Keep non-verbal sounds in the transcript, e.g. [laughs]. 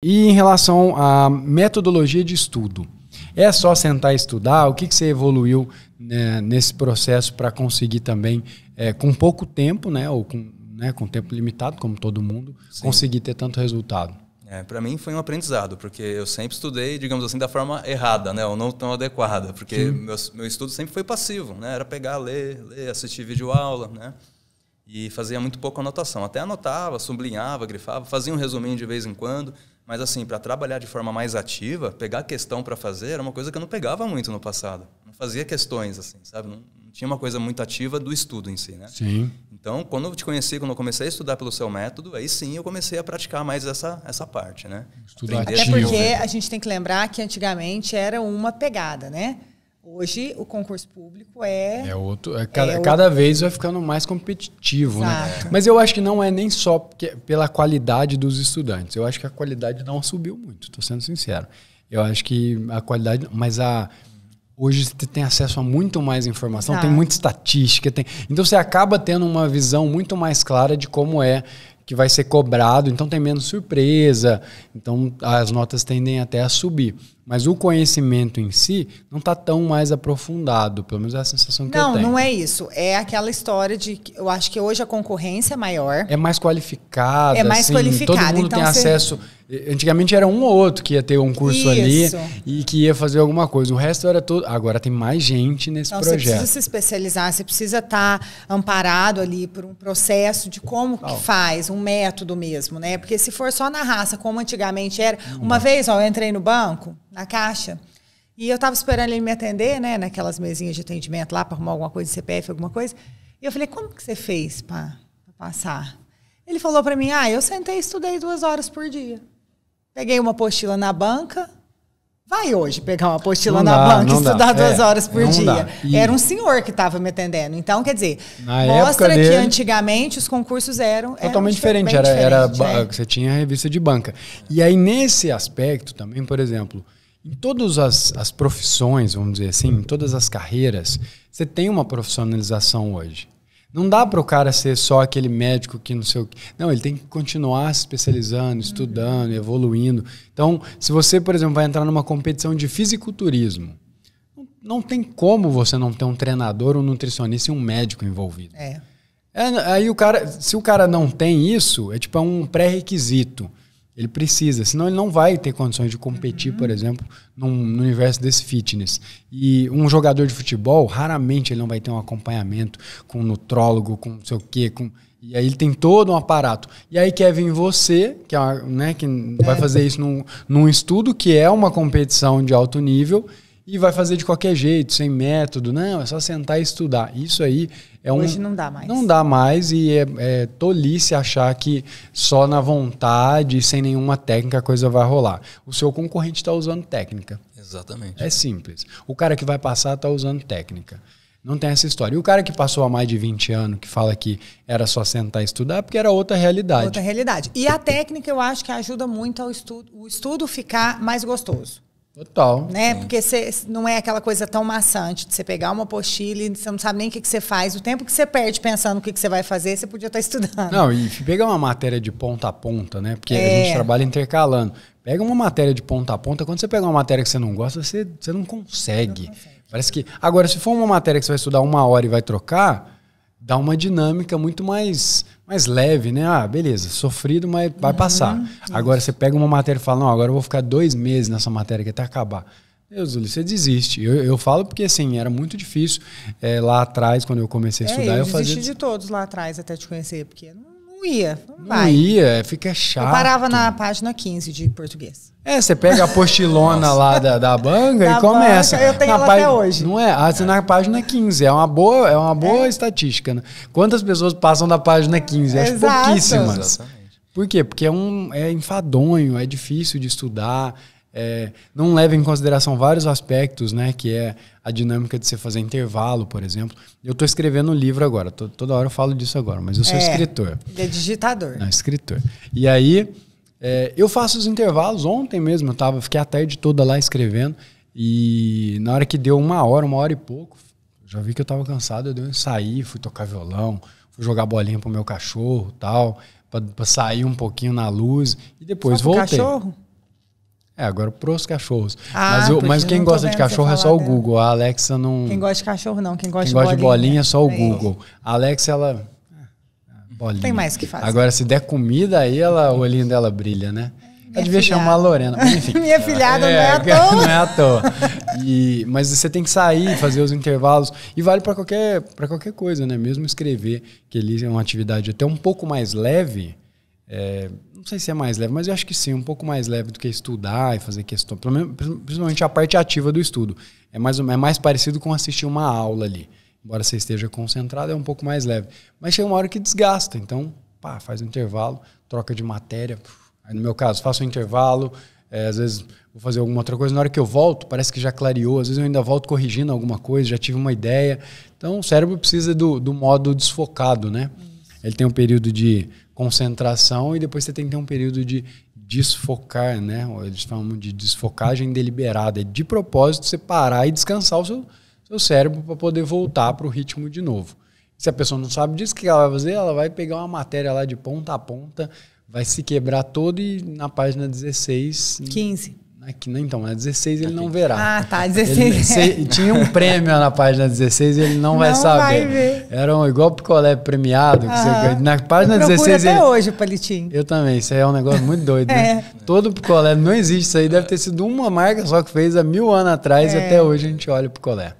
E em relação à metodologia de estudo, é só sentar e estudar? O que, que você evoluiu né, nesse processo para conseguir também, é, com pouco tempo, né, ou com, né, com tempo limitado, como todo mundo, Sim. conseguir ter tanto resultado? É, para mim foi um aprendizado, porque eu sempre estudei, digamos assim, da forma errada, né, ou não tão adequada, porque meu, meu estudo sempre foi passivo, né, era pegar, ler, ler, assistir vídeo aula, né, e fazia muito pouco anotação. Até anotava, sublinhava, grifava, fazia um resuminho de vez em quando, mas assim, para trabalhar de forma mais ativa, pegar questão para fazer era uma coisa que eu não pegava muito no passado. Não fazia questões, assim, sabe? Não, não, tinha uma coisa muito ativa do estudo em si, né? Sim. Então, quando eu te conheci, quando eu comecei a estudar pelo seu método, aí sim eu comecei a praticar mais essa, essa parte, né? Estudar Até porque a gente tem que lembrar que antigamente era uma pegada, né? Hoje o concurso público é. É outro. É cada, é, é cada outro. vez vai ficando mais competitivo, né? Exato. né? Mas eu acho que não é nem só porque, pela qualidade dos estudantes. Eu acho que a qualidade não subiu muito, estou sendo sincero. Eu acho que a qualidade. Mas a. Hoje você tem acesso a muito mais informação, Exato. tem muita estatística, tem. Então você acaba tendo uma visão muito mais clara de como é que vai ser cobrado, então tem menos surpresa, então as notas tendem até a subir. Mas o conhecimento em si não está tão mais aprofundado, pelo menos é a sensação que não, eu tenho. Não, não é isso. É aquela história de eu acho que hoje a concorrência é maior. É mais qualificada. É mais assim, qualificada. Todo mundo então, tem você... acesso. Antigamente era um ou outro que ia ter um curso isso. ali e que ia fazer alguma coisa. O resto era todo. Agora tem mais gente nesse então, projeto. Você precisa se especializar, você precisa estar tá amparado ali por um processo de como que faz, um método mesmo, né? Porque se for só na raça, como antigamente era. Uma vez, ó, eu entrei no banco na caixa. E eu estava esperando ele me atender, né, naquelas mesinhas de atendimento lá para arrumar alguma coisa de CPF, alguma coisa. E eu falei: "Como que você fez para passar?" Ele falou para mim: "Ah, eu sentei e estudei duas horas por dia. Peguei uma apostila na banca, Vai hoje pegar uma apostila na dá, banca e estudar dá. duas é, horas por dia. E... Era um senhor que estava me atendendo. Então, quer dizer, na mostra que antigamente os concursos eram. Totalmente eram diferente. Era, diferente, era é. Você tinha a revista de banca. E aí, nesse aspecto também, por exemplo, em todas as, as profissões, vamos dizer assim, em todas as carreiras, você tem uma profissionalização hoje. Não dá para o cara ser só aquele médico que não sei o que. Não, ele tem que continuar se especializando, estudando, evoluindo. Então, se você, por exemplo, vai entrar numa competição de fisiculturismo, não tem como você não ter um treinador, um nutricionista e um médico envolvido. É. é aí o cara, se o cara não tem isso, é tipo é um pré-requisito. Ele precisa, senão ele não vai ter condições de competir, uhum. por exemplo, num, no universo desse fitness. E um jogador de futebol, raramente ele não vai ter um acompanhamento com um nutrólogo, com não sei o quê, com... E aí ele tem todo um aparato. E aí, Kevin, você, que, é uma, né, que é. vai fazer isso num, num estudo que é uma competição de alto nível, e vai fazer de qualquer jeito, sem método. Não, é só sentar e estudar. Isso aí é um. Hoje não dá mais. Não dá mais e é, é tolice achar que só na vontade, sem nenhuma técnica, a coisa vai rolar. O seu concorrente está usando técnica. Exatamente. É simples. O cara que vai passar está usando técnica. Não tem essa história. E o cara que passou há mais de 20 anos, que fala que era só sentar e estudar, porque era outra realidade. Outra realidade. E a técnica eu acho que ajuda muito ao estudo, o estudo ficar mais gostoso. Total. Né? Porque cê, não é aquela coisa tão maçante de você pegar uma apostila e você não sabe nem o que, que você faz. O tempo que você perde pensando o que, que você vai fazer, você podia estar tá estudando. Não, e pegar uma matéria de ponta a ponta, né? Porque é. a gente trabalha intercalando. Pega uma matéria de ponta a ponta, quando você pega uma matéria que você não gosta, você, você não consegue. Não consegue. Parece que. Agora, se for uma matéria que você vai estudar uma hora e vai trocar dá uma dinâmica muito mais, mais leve, né? Ah, beleza, sofrido, mas vai passar. Agora você pega uma matéria e fala, não, agora eu vou ficar dois meses nessa matéria aqui até acabar. Deus, você desiste. Eu, eu falo porque, assim, era muito difícil é, lá atrás, quando eu comecei a é, estudar. É, eu, eu desisti fazia... de todos lá atrás até te conhecer, porque não não ia. Não, não ia, é, fica chato. Eu parava na página 15 de português. É, você pega a postilona lá da, da banga da e começa. Banca, eu tenho na ela até hoje. Não é? Assim, na página 15. É uma boa, é uma boa é. estatística. Né? Quantas pessoas passam da página 15? Acho Exato. pouquíssimas. Exatamente. Por quê? Porque é, um, é enfadonho, é difícil de estudar é, não leva em consideração vários aspectos, né? Que é a dinâmica de você fazer intervalo, por exemplo. Eu estou escrevendo um livro agora, tô, toda hora eu falo disso agora, mas eu sou é, escritor. É digitador. Não, escritor. E aí é, eu faço os intervalos. Ontem mesmo eu tava, fiquei a tarde toda lá escrevendo e na hora que deu uma hora, uma hora e pouco, já vi que eu estava cansado, eu dei um saí, fui tocar violão, fui jogar bolinha pro meu cachorro, tal, para sair um pouquinho na luz e depois Só voltei. Cachorro? É, agora pros cachorros. Ah, mas, eu, mas quem gosta de cachorro é só o Google. Dela. A Alexa não. Quem gosta de cachorro não. Quem gosta, quem de, gosta bolinha, de bolinha é só o é Google. A Alexa, ela. É, bolinha. Tem mais que fazer. Agora, se der comida, aí ela, o olhinho dela brilha, né? Minha eu devia filhada. chamar a Lorena. Mas, enfim. [laughs] Minha filhada é, não é à [laughs] toa. Não é à toa. E, mas você tem que sair, fazer os intervalos. E vale para qualquer, qualquer coisa, né? Mesmo escrever, que ele é uma atividade até um pouco mais leve é, não sei se é mais leve, mas eu acho que sim, um pouco mais leve do que estudar e fazer questão, principalmente a parte ativa do estudo. É mais, é mais parecido com assistir uma aula ali. Embora você esteja concentrado, é um pouco mais leve. Mas chega uma hora que desgasta, então, pá, faz um intervalo, troca de matéria. Aí, no meu caso, faço um intervalo, é, às vezes vou fazer alguma outra coisa. Na hora que eu volto, parece que já clareou. Às vezes eu ainda volto corrigindo alguma coisa, já tive uma ideia. Então, o cérebro precisa do, do modo desfocado, né? Ele tem um período de concentração e depois você tem que ter um período de desfocar, né? Eles falam de desfocagem deliberada, de propósito você parar e descansar o seu, seu cérebro para poder voltar para o ritmo de novo. Se a pessoa não sabe disso, o que ela vai fazer? Ela vai pegar uma matéria lá de ponta a ponta, vai se quebrar todo e na página 16. 15. É então, é tá aqui, então, na 16 ele não verá. Ah, tá, 16. Ele, se, tinha um prêmio na página 16 e ele não, não vai saber. Vai ver. Era um, igual picolé premiado. Que ah, você, na página eu 16. até ele, hoje o palitinho. Eu também, isso aí é um negócio muito doido, né? [laughs] é. né? Todo picolé não existe, isso aí deve ter sido uma marca só que fez há mil anos atrás é. e até hoje a gente olha o picolé.